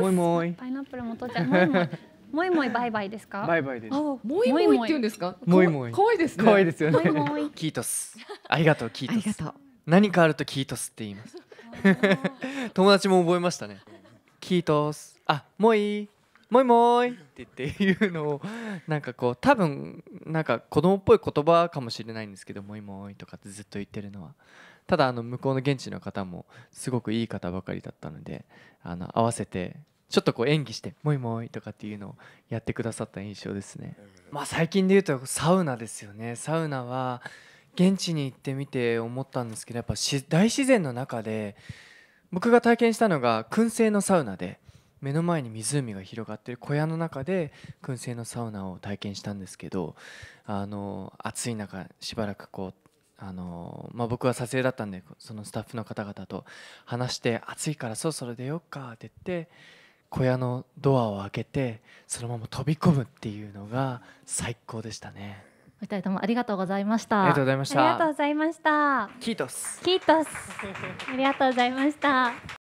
もいもい。パイナップルもとちゃん。もいもいバイバイですか。バイバイです。あもいもいって言うんですか。もいもい。可愛いですね。可愛いですよね。キートス。ありがとうキートス。ありがとう。何かあるとキートスって言います。友達も覚えましたね。キートス。あ、もい。もいもいって言っていうのをなんかこう多分なんか子供っぽい言葉かもしれないんですけどもいもいとかってずっと言ってるのはただあの向こうの現地の方もすごくいい方ばかりだったのであの合わせてちょっとこう演技して「もいもい」とかっていうのをやってくださった印象ですね。まあ、最近で言うとサウナですよねサウナは現地に行ってみて思ったんですけどやっぱ大自然の中で僕が体験したのが燻製のサウナで目の前に湖が広がってる小屋の中で燻製のサウナを体験したんですけどあの暑い中しばらくこうあのまあ、僕は撮影だったんでそのスタッフの方々と話して暑いからそろそろ出ようかって言って小屋のドアを開けてそのまま飛び込むっていうのが最高でしたね。お二人ともありがとうございました。ありがとうございました。ありがとうございました。キートス。キートス。ありがとうございました。